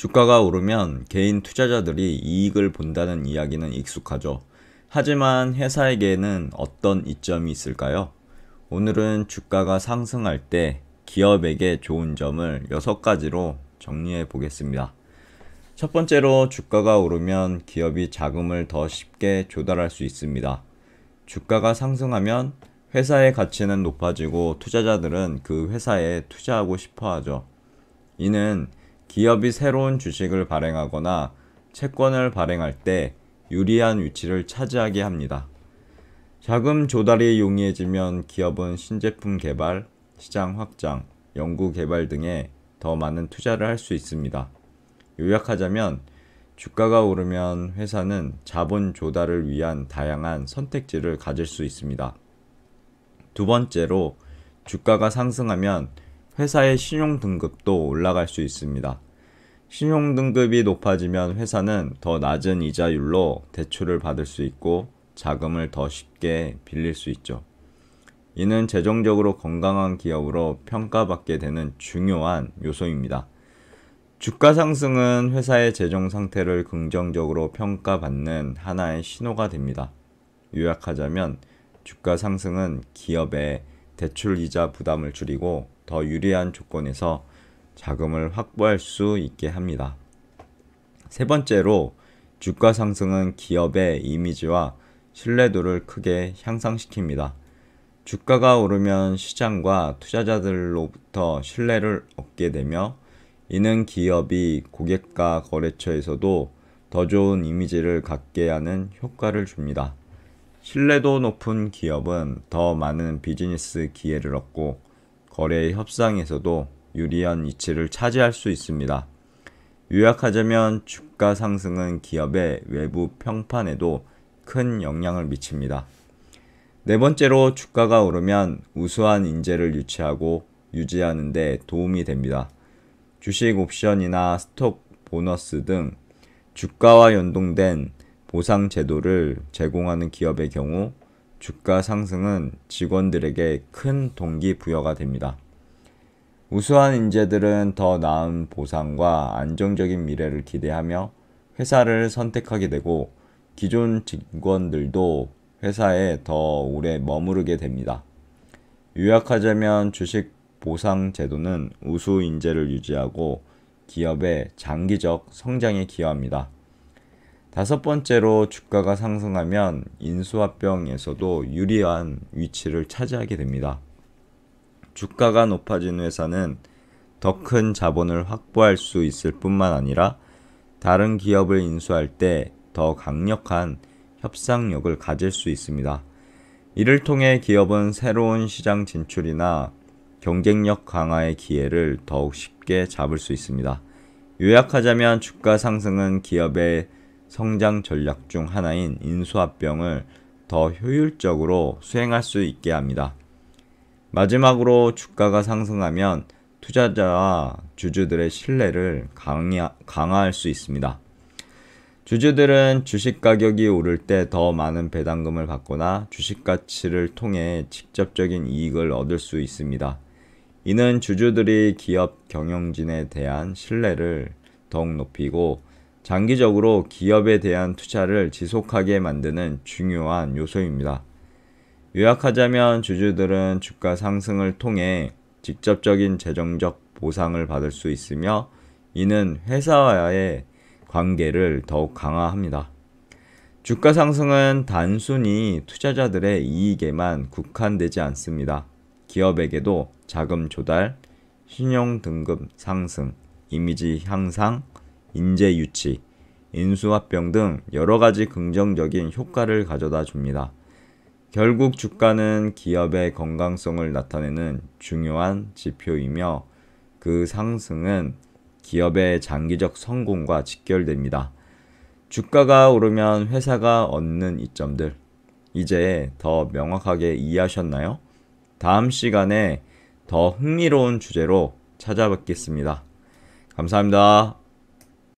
주가가 오르면 개인 투자자들이 이익을 본다는 이야기는 익숙하죠. 하지만 회사에게는 어떤 이점이 있을까요? 오늘은 주가가 상승할 때 기업에게 좋은 점을 6가지로 정리해 보겠습니다. 첫 번째로 주가가 오르면 기업이 자금을 더 쉽게 조달할 수 있습니다. 주가가 상승하면 회사의 가치는 높아지고 투자자들은 그 회사에 투자하고 싶어 하죠. 이는 기업이 새로운 주식을 발행하거나 채권을 발행할 때 유리한 위치를 차지하게 합니다. 자금 조달이 용이해지면 기업은 신제품 개발, 시장 확장, 연구 개발 등에 더 많은 투자를 할 수 있습니다. 요약하자면 주가가 오르면 회사는 자본 조달을 위한 다양한 선택지를 가질 수 있습니다. 두 번째로 주가가 상승하면 회사의 신용등급도 올라갈 수 있습니다. 신용등급이 높아지면 회사는 더 낮은 이자율로 대출을 받을 수 있고 자금을 더 쉽게 빌릴 수 있죠. 이는 재정적으로 건강한 기업으로 평가받게 되는 중요한 요소입니다. 주가 상승은 회사의 재정 상태를 긍정적으로 평가받는 하나의 신호가 됩니다. 요약하자면 주가 상승은 기업의 대출 이자 부담을 줄이고 더 유리한 조건에서 자금을 확보할 수 있게 합니다. 세 번째로 주가 상승은 기업의 이미지와 신뢰도를 크게 향상시킵니다. 주가가 오르면 시장과 투자자들로부터 신뢰를 얻게 되며 이는 기업이 고객과 거래처에서도 더 좋은 이미지를 갖게 하는 효과를 줍니다. 신뢰도 높은 기업은 더 많은 비즈니스 기회를 얻고 거래의 협상에서도 유리한 위치를 차지할 수 있습니다. 요약하자면 주가 상승은 기업의 외부 평판에도 큰 영향을 미칩니다. 네 번째로 주가가 오르면 우수한 인재를 유치하고 유지하는 데 도움이 됩니다. 주식 옵션이나 스톡 보너스 등 주가와 연동된 보상 제도를 제공하는 기업의 경우 주가 상승은 직원들에게 큰 동기부여가 됩니다. 우수한 인재들은 더 나은 보상과 안정적인 미래를 기대하며 회사를 선택하게 되고 기존 직원들도 회사에 더 오래 머무르게 됩니다. 요약하자면 주식 보상 제도는 우수 인재를 유지하고 기업의 장기적 성장에 기여합니다. 다섯 번째로 주가가 상승하면 인수합병에서도 유리한 위치를 차지하게 됩니다. 주가가 높아진 회사는 더 큰 자본을 확보할 수 있을 뿐만 아니라 다른 기업을 인수할 때 더 강력한 협상력을 가질 수 있습니다. 이를 통해 기업은 새로운 시장 진출이나 경쟁력 강화의 기회를 더욱 쉽게 잡을 수 있습니다. 요약하자면 주가 상승은 기업의 성장 전략 중 하나인 인수합병을 더 효율적으로 수행할 수 있게 합니다. 마지막으로 주가가 상승하면 투자자와 주주들의 신뢰를 강화, 강화할 수 있습니다. 주주들은 주식 가격이 오를 때 더 많은 배당금을 받거나 주식 가치를 통해 직접적인 이익을 얻을 수 있습니다. 이는 주주들이 기업 경영진에 대한 신뢰를 더욱 높이고 장기적으로 기업에 대한 투자를 지속하게 만드는 중요한 요소입니다. 요약하자면 주주들은 주가 상승을 통해 직접적인 재정적 보상을 받을 수 있으며 이는 회사와의 관계를 더욱 강화합니다. 주가 상승은 단순히 투자자들의 이익에만 국한되지 않습니다. 기업에게도 자금 조달, 신용 등급 상승, 이미지 향상, 인재 유치, 인수합병 등 여러 가지 긍정적인 효과를 가져다 줍니다. 결국 주가는 기업의 건강성을 나타내는 중요한 지표이며 그 상승은 기업의 장기적 성공과 직결됩니다. 주가가 오르면 회사가 얻는 이점들 이제 더 명확하게 이해하셨나요? 다음 시간에 더 흥미로운 주제로 찾아뵙겠습니다. 감사합니다.